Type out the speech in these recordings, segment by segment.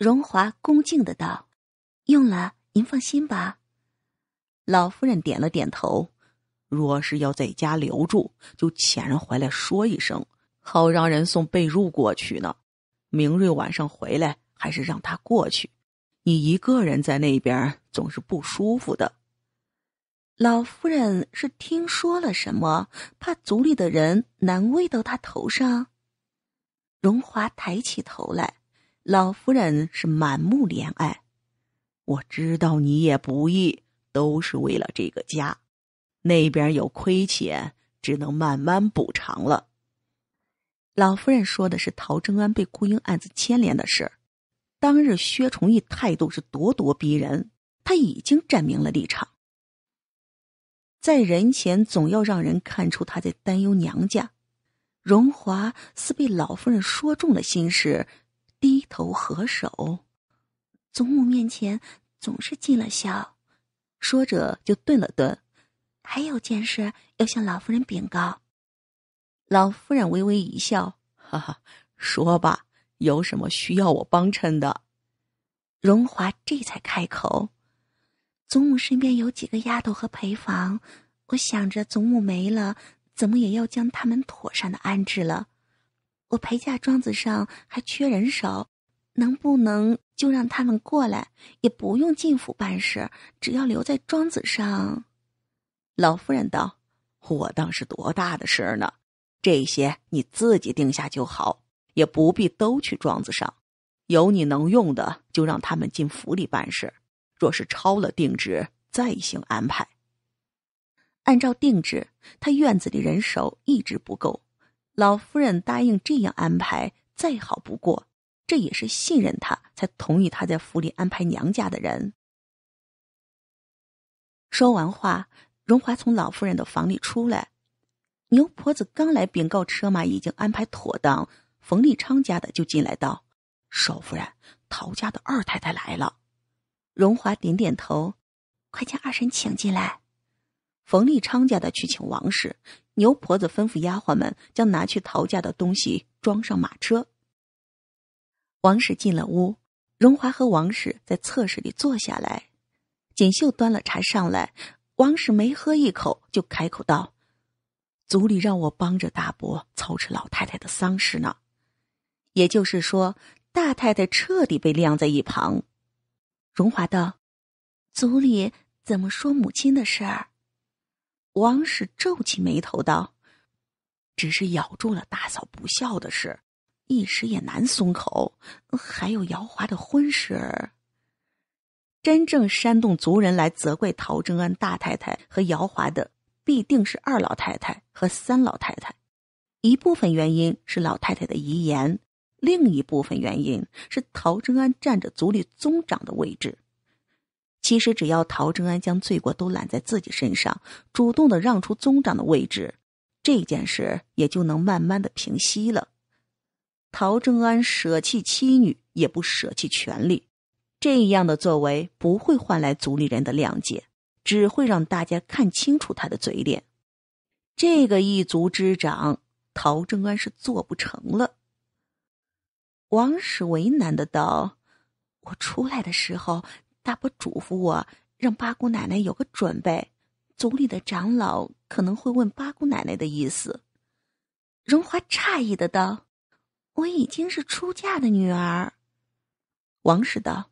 荣华恭敬的道：“用了，您放心吧。”老夫人点了点头。若是要在家留住，就遣人回来说一声，好让人送被褥过去呢。明瑞晚上回来，还是让他过去。你一个人在那边总是不舒服的。老夫人是听说了什么，怕族里的人难为到他头上？荣华抬起头来。老夫人是满目怜爱，我知道你也不易，都是为了这个家。那边有亏欠，只能慢慢补偿了。老夫人说的是陶正安被顾英案子牵连的事儿。当日薛崇义态度是咄咄逼人，他已经站明了立场。在人前总要让人看出他在担忧娘家。荣华似被老夫人说中了心事。低头合手，祖母面前总是尽了孝。说着就顿了顿，还有件事要向老夫人禀告。老夫人微微一笑：“哈哈，说吧，有什么需要我帮衬的？”荣华这才开口：“祖母身边有几个丫头和陪房，我想着祖母没了，怎么也要将他们妥善的安置了。”我陪嫁庄子上还缺人手，能不能就让他们过来？也不用进府办事，只要留在庄子上。老夫人道：“我当是多大的事儿呢？这些你自己定下就好，也不必都去庄子上。有你能用的，就让他们进府里办事。若是超了定制，再行安排。”按照定制，他院子里人手一直不够。老夫人答应这样安排，再好不过。这也是信任他，才同意他在府里安排娘家的人。说完话，荣华从老夫人的房里出来。牛婆子刚来禀告车马已经安排妥当，冯立昌家的就进来道：“少夫人，陶家的二太太来了。”荣华点点头：“快将二婶请进来。”冯立昌家的去请王氏，牛婆子吩咐丫鬟们将拿去陶家的东西装上马车。王氏进了屋，荣华和王氏在侧室里坐下来，锦绣端了茶上来。王氏没喝一口，就开口道：“族里让我帮着大伯操持老太太的丧事呢，也就是说，大太太彻底被晾在一旁。”荣华道：“族里怎么说母亲的事儿？”王氏皱起眉头道：“只是咬住了大嫂不孝的事，一时也难松口。还有姚华的婚事，真正煽动族人来责怪陶正安大太太和姚华的，必定是二老太太和三老太太。一部分原因是老太太的遗言，另一部分原因是陶正安占着族里宗长的位置。”其实只要陶正安将罪过都揽在自己身上，主动的让出宗长的位置，这件事也就能慢慢的平息了。陶正安舍弃妻女，也不舍弃权力，这样的作为不会换来族里人的谅解，只会让大家看清楚他的嘴脸。这个一族之长，陶正安是做不成了。王史为难的道：“我出来的时候。”大伯嘱咐我，让八姑奶奶有个准备。族里的长老可能会问八姑奶奶的意思。荣华诧异的道：“我已经是出嫁的女儿。”王氏道：“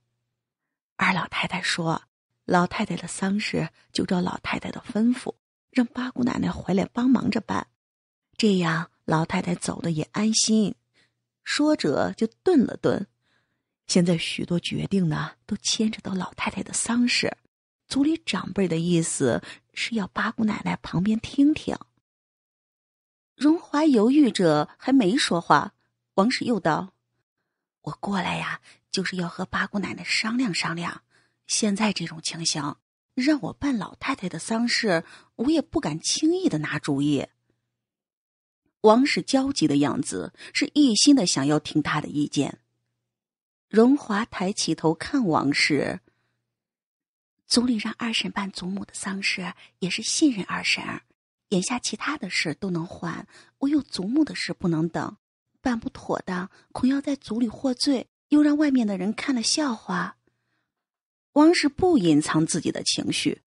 二老太太说，老太太的丧事就照老太太的吩咐，让八姑奶奶回来帮忙着办，这样老太太走的也安心。”说着就顿了顿。现在许多决定呢，都牵扯到老太太的丧事。族里长辈的意思是要八姑奶奶旁边听听。荣华犹豫着，还没说话。王氏又道：“我过来呀，就是要和八姑奶奶商量商量。现在这种情形，让我办老太太的丧事，我也不敢轻易的拿主意。”王氏焦急的样子，是一心的想要听他的意见。荣华抬起头看王氏。总理让二婶办祖母的丧事，也是信任二婶。眼下其他的事都能缓，唯有祖母的事不能等。办不妥当，恐要在族里获罪，又让外面的人看了笑话。王氏不隐藏自己的情绪，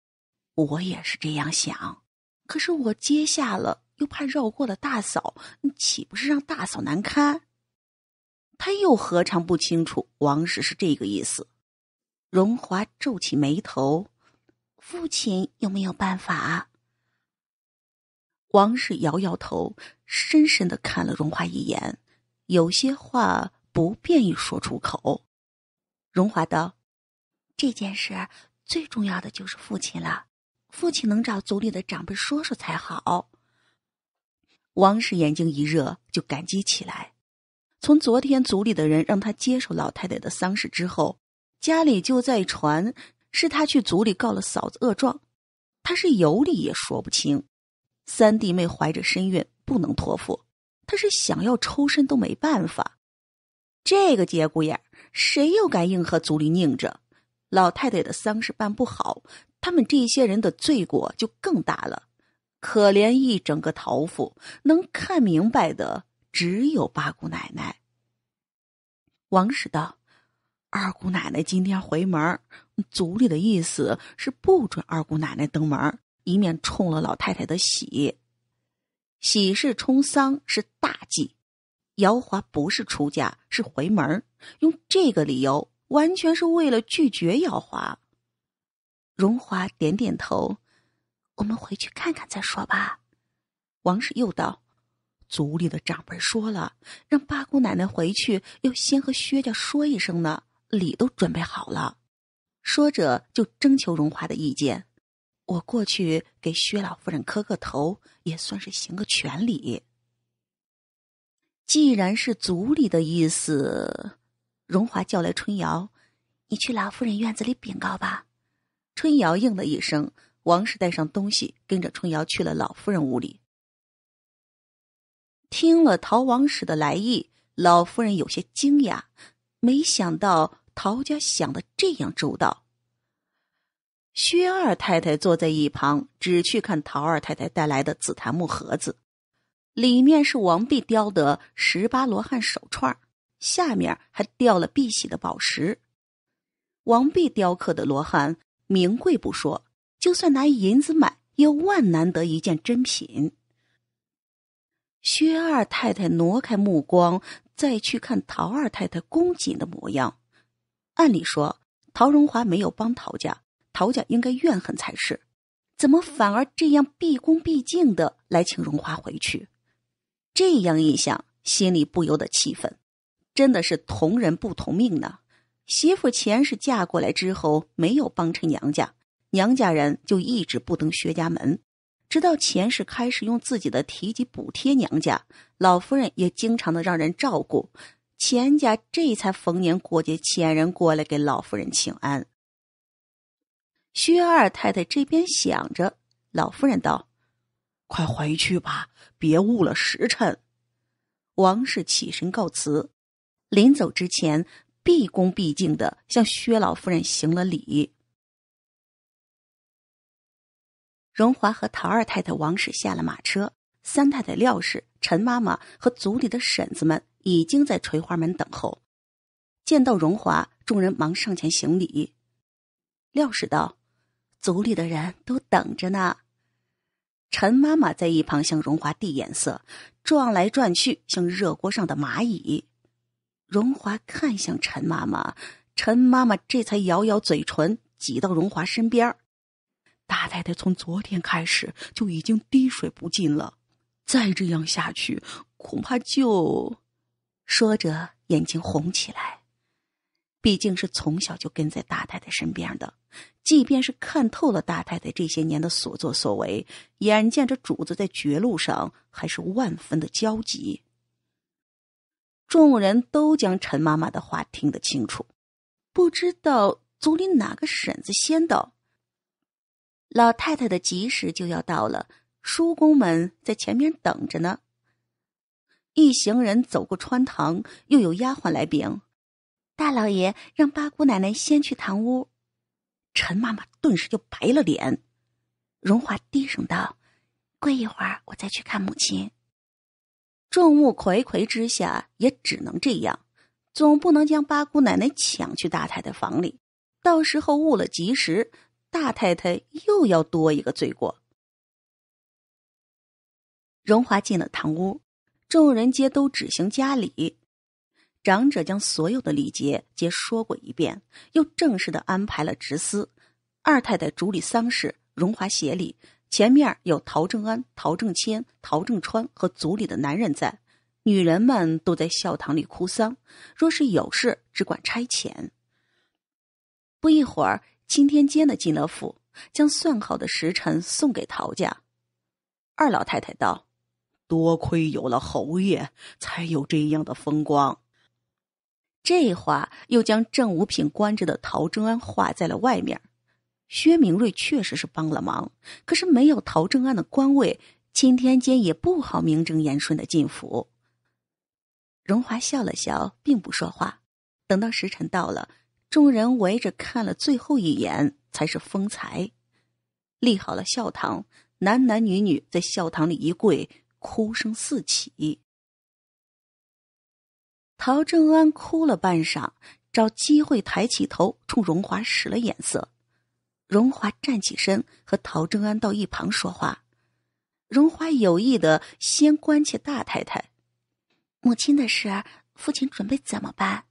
我也是这样想。可是我接下了，又怕绕过了大嫂，岂不是让大嫂难堪？他又何尝不清楚王氏是这个意思？荣华皱起眉头：“父亲有没有办法？”王氏摇摇头，深深的看了荣华一眼，有些话不便于说出口。荣华道：“这件事最重要的就是父亲了，父亲能找族里的长辈说说才好。”王氏眼睛一热，就感激起来。从昨天族里的人让他接手老太太的丧事之后，家里就在传是他去族里告了嫂子恶状，他是有理也说不清。三弟妹怀着身孕不能托付，他是想要抽身都没办法。这个节骨眼谁又敢硬和族里拧着？老太太的丧事办不好，他们这些人的罪过就更大了。可怜一整个桃府，能看明白的。只有八姑奶奶。王氏道：“二姑奶奶今天回门，族里的意思是不准二姑奶奶登门，以免冲了老太太的喜。喜事冲丧是大忌。姚华不是出嫁，是回门，用这个理由完全是为了拒绝姚华。”荣华点点头：“我们回去看看再说吧。”王氏又道。族里的长辈说了，让八姑奶奶回去要先和薛家说一声呢，礼都准备好了。说着就征求荣华的意见，我过去给薛老夫人磕个头，也算是行个全礼。既然是族里的意思，荣华叫来春瑶，你去老夫人院子里禀告吧。春瑶应了一声，王氏带上东西，跟着春瑶去了老夫人屋里。听了陶王使的来意，老夫人有些惊讶，没想到陶家想的这样周到。薛二太太坐在一旁，只去看陶二太太带来的紫檀木盒子，里面是王弼雕的十八罗汉手串下面还掉了碧玺的宝石。王弼雕刻的罗汉名贵不说，就算拿银子买，也万难得一件珍品。薛二太太挪开目光，再去看陶二太太恭谨的模样。按理说，陶荣华没有帮陶家，陶家应该怨恨才是，怎么反而这样毕恭毕敬的来请荣华回去？这样一想，心里不由得气愤。真的是同人不同命呢。媳妇前世嫁过来之后，没有帮衬娘家，娘家人就一直不登薛家门。直到钱氏开始用自己的提及补贴娘家，老夫人也经常的让人照顾，钱家这才逢年过节遣人过来给老夫人请安。薛二太太这边想着，老夫人道：“快回去吧，别误了时辰。”王氏起身告辞，临走之前，毕恭毕敬地向薛老夫人行了礼。荣华和陶二太太王氏下了马车，三太太廖氏、陈妈妈和族里的婶子们已经在垂花门等候。见到荣华，众人忙上前行礼。廖氏道：“族里的人都等着呢。”陈妈妈在一旁向荣华递眼色，转来转去，像热锅上的蚂蚁。荣华看向陈妈妈，陈妈妈这才咬咬嘴唇，挤到荣华身边大太太从昨天开始就已经滴水不进了，再这样下去，恐怕就……说着，眼睛红起来。毕竟是从小就跟在大太太身边的，即便是看透了大太太这些年的所作所为，眼见着主子在绝路上，还是万分的焦急。众人都将陈妈妈的话听得清楚，不知道族里哪个婶子先到。老太太的吉时就要到了，叔公们在前面等着呢。一行人走过穿堂，又有丫鬟来禀：“大老爷让八姑奶奶先去堂屋。”陈妈妈顿时就白了脸。荣华低声道：“过一会儿我再去看母亲。”众目睽睽之下也只能这样，总不能将八姑奶奶抢去大太太房里，到时候误了吉时。大太太又要多一个罪过。荣华进了堂屋，众人皆都执行家礼。长者将所有的礼节皆说过一遍，又正式的安排了执司。二太太主理丧事，荣华协理。前面有陶正安、陶正谦、陶正川和族里的男人在，女人们都在孝堂里哭丧。若是有事，只管差遣。不一会儿。钦天监的进了府，将算好的时辰送给陶家。二老太太道：“多亏有了侯爷，才有这样的风光。”这话又将正五品官职的陶正安画在了外面。薛明瑞确实是帮了忙，可是没有陶正安的官位，钦天监也不好名正言顺的进府。荣华笑了笑，并不说话。等到时辰到了。众人围着看了最后一眼，才是风采。立好了孝堂，男男女女在孝堂里一跪，哭声四起。陶正安哭了半晌，找机会抬起头，冲荣华使了眼色。荣华站起身，和陶正安到一旁说话。荣华有意的先关切大太太：“母亲的事，父亲准备怎么办？”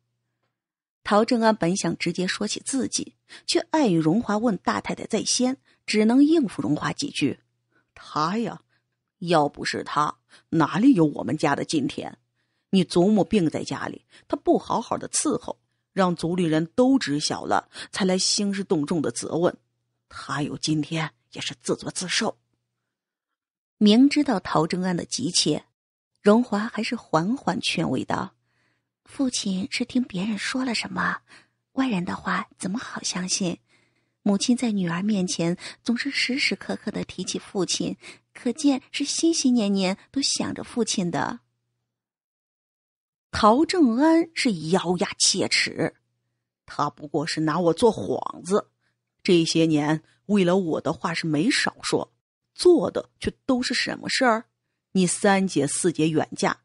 陶正安本想直接说起自己，却碍于荣华问大太太在先，只能应付荣华几句。他呀，要不是他，哪里有我们家的今天？你祖母病在家里，他不好好的伺候，让族里人都知晓了，才来兴师动众的责问。他有今天也是自作自受。明知道陶正安的急切，荣华还是缓缓劝慰道。父亲是听别人说了什么，外人的话怎么好相信？母亲在女儿面前总是时时刻刻的提起父亲，可见是心心念念都想着父亲的。陶正安是咬牙切齿，他不过是拿我做幌子，这些年为了我的话是没少说，做的却都是什么事儿？你三姐四姐远嫁，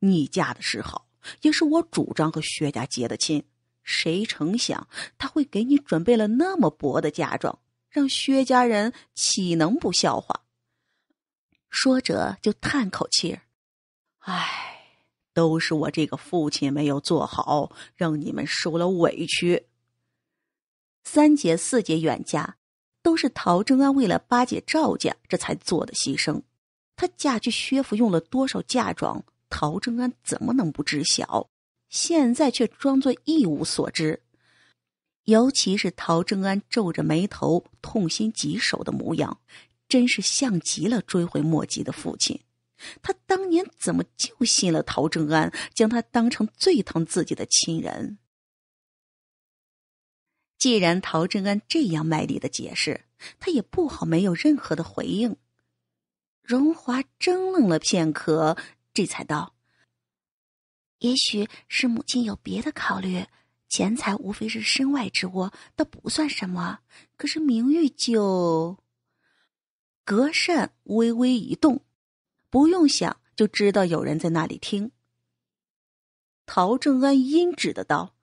你嫁的是好。也是我主张和薛家结的亲，谁成想他会给你准备了那么薄的嫁妆，让薛家人岂能不笑话？说着就叹口气儿，唉，都是我这个父亲没有做好，让你们受了委屈。三姐四姐远嫁，都是陶正安为了巴结赵家这才做的牺牲。他嫁去薛府用了多少嫁妆？陶正安怎么能不知晓？现在却装作一无所知，尤其是陶正安皱着眉头、痛心疾首的模样，真是像极了追悔莫及的父亲。他当年怎么就信了陶正安，将他当成最疼自己的亲人？既然陶正安这样卖力的解释，他也不好没有任何的回应。荣华怔愣了片刻。这才道：“也许是母亲有别的考虑，钱财无非是身外之物，倒不算什么。可是名誉就……隔扇微微一动，不用想就知道有人在那里听。”陶正安阴指的道：“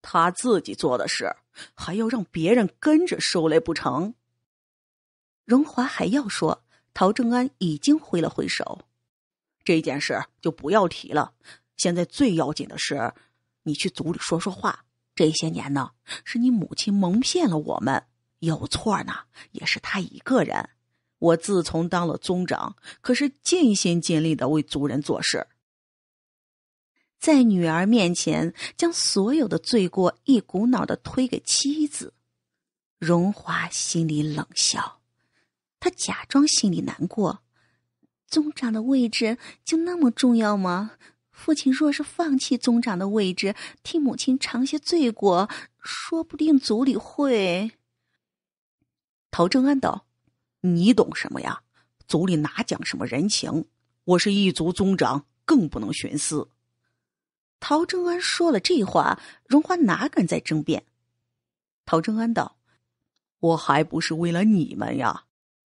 他自己做的事，还要让别人跟着受累不成？”荣华还要说，陶正安已经挥了挥手。这件事就不要提了。现在最要紧的是，你去族里说说话。这些年呢，是你母亲蒙骗了我们，有错呢也是她一个人。我自从当了宗长，可是尽心尽力的为族人做事。在女儿面前，将所有的罪过一股脑的推给妻子。荣华心里冷笑，他假装心里难过。宗长的位置就那么重要吗？父亲若是放弃宗长的位置，替母亲尝些罪过，说不定族里会。陶正安道：“你懂什么呀？族里哪讲什么人情？我是一族宗长，更不能徇私。”陶正安说了这话，荣华哪敢再争辩？陶正安道：“我还不是为了你们呀！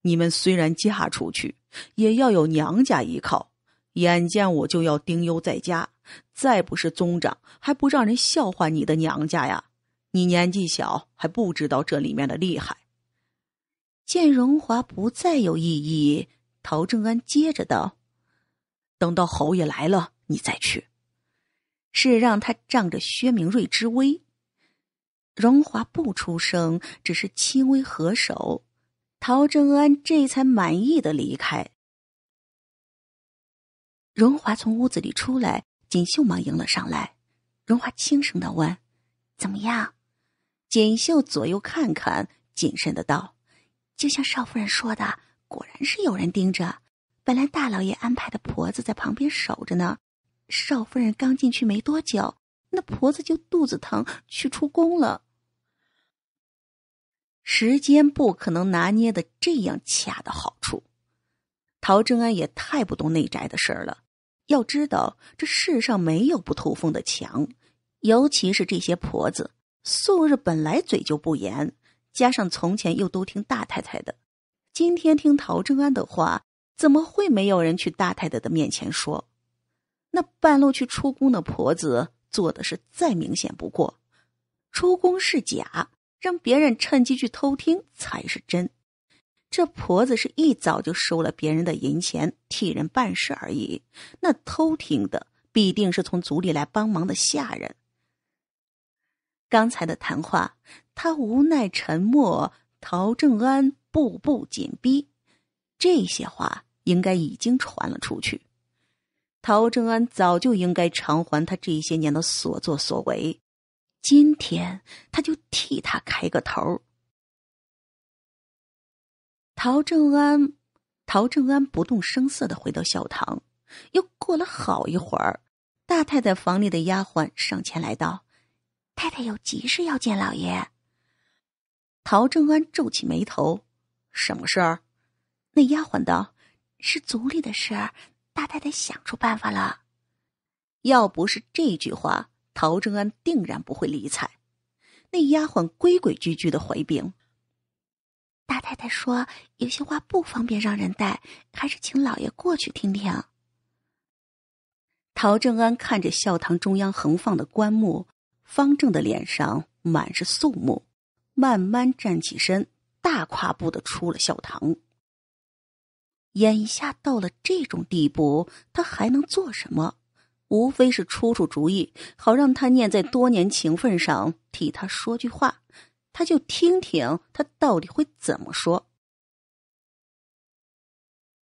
你们虽然嫁出去。”也要有娘家依靠，眼见我就要丁忧在家，再不是宗长，还不让人笑话你的娘家呀？你年纪小，还不知道这里面的厉害。见荣华不再有异议，陶正安接着道：“等到侯爷来了，你再去，是让他仗着薛明瑞之威。”荣华不出声，只是轻微合手。陶正安这才满意的离开。荣华从屋子里出来，锦绣忙迎了上来。荣华轻声的问：“怎么样？”锦绣左右看看，谨慎的道：“就像少夫人说的，果然是有人盯着。本来大老爷安排的婆子在旁边守着呢，少夫人刚进去没多久，那婆子就肚子疼去出宫了。”时间不可能拿捏的这样恰到好处，陶正安也太不懂内宅的事儿了。要知道，这世上没有不透风的墙，尤其是这些婆子，素日本来嘴就不严，加上从前又都听大太太的，今天听陶正安的话，怎么会没有人去大太太的面前说？那半路去出宫的婆子做的是再明显不过，出宫是假。让别人趁机去偷听才是真。这婆子是一早就收了别人的银钱，替人办事而已。那偷听的必定是从族里来帮忙的下人。刚才的谈话，他无奈沉默，陶正安步步紧逼，这些话应该已经传了出去。陶正安早就应该偿还他这些年的所作所为。今天他就替他开个头。陶正安，陶正安不动声色的回到小堂，又过了好一会儿，大太太房里的丫鬟上前来道：“太太有急事要见老爷。陶正安皱起眉头，什么事儿？那丫鬟道：“是族里的事儿，大太太想出办法了。要不是这句话。”陶正安定然不会理睬，那丫鬟规规矩矩的回禀：“大太太说有些话不方便让人带，还是请老爷过去听听。”陶正安看着教堂中央横放的棺木，方正的脸上满是肃穆，慢慢站起身，大跨步的出了教堂。眼下到了这种地步，他还能做什么？无非是出出主意，好让他念在多年情分上替他说句话，他就听听他到底会怎么说。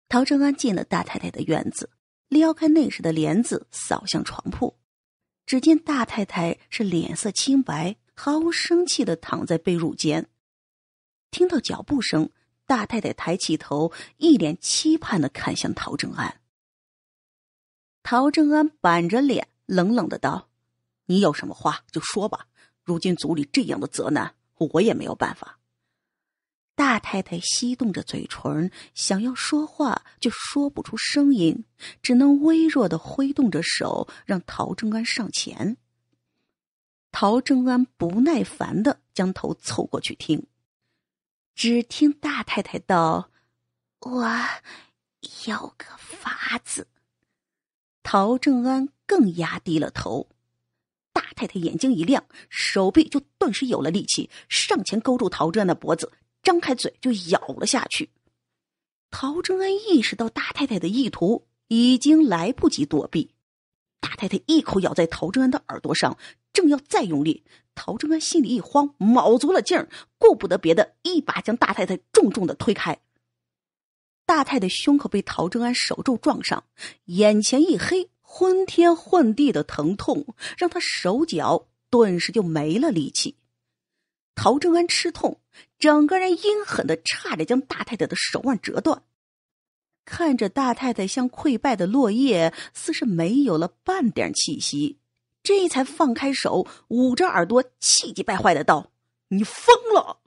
陶正安进了大太太的院子，撩开内室的帘子，扫向床铺，只见大太太是脸色清白、毫无生气的躺在被褥间。听到脚步声，大太太抬起头，一脸期盼的看向陶正安。陶正安板着脸，冷冷的道：“你有什么话就说吧。如今族里这样的责难，我也没有办法。”大太太翕动着嘴唇，想要说话，就说不出声音，只能微弱的挥动着手，让陶正安上前。陶正安不耐烦的将头凑过去听，只听大太太道：“我有个法子。”陶正安更压低了头，大太太眼睛一亮，手臂就顿时有了力气，上前勾住陶正安的脖子，张开嘴就咬了下去。陶正安意识到大太太的意图，已经来不及躲避，大太太一口咬在陶正安的耳朵上，正要再用力，陶正安心里一慌，卯足了劲儿，顾不得别的，一把将大太太重重的推开。大太太胸口被陶正安手肘撞上，眼前一黑，昏天昏地的疼痛让她手脚顿时就没了力气。陶正安吃痛，整个人阴狠的，差点将大太太的手腕折断。看着大太太像溃败的落叶，似是没有了半点气息，这才放开手，捂着耳朵，气急败坏的道：“你疯了！”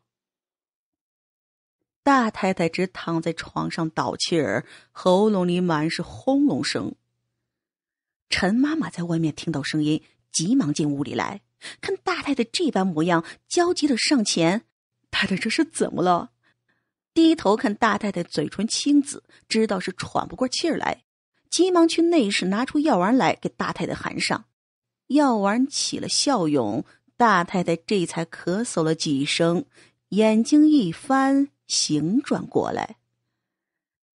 大太太只躺在床上倒气儿，喉咙里满是轰隆声。陈妈妈在外面听到声音，急忙进屋里来看大太太这般模样，焦急的上前：“太太，这是怎么了？”低头看大太太嘴唇青紫，知道是喘不过气儿来，急忙去内室拿出药丸来给大太太含上。药丸起了效用，大太太这才咳嗽了几声，眼睛一翻。醒转过来。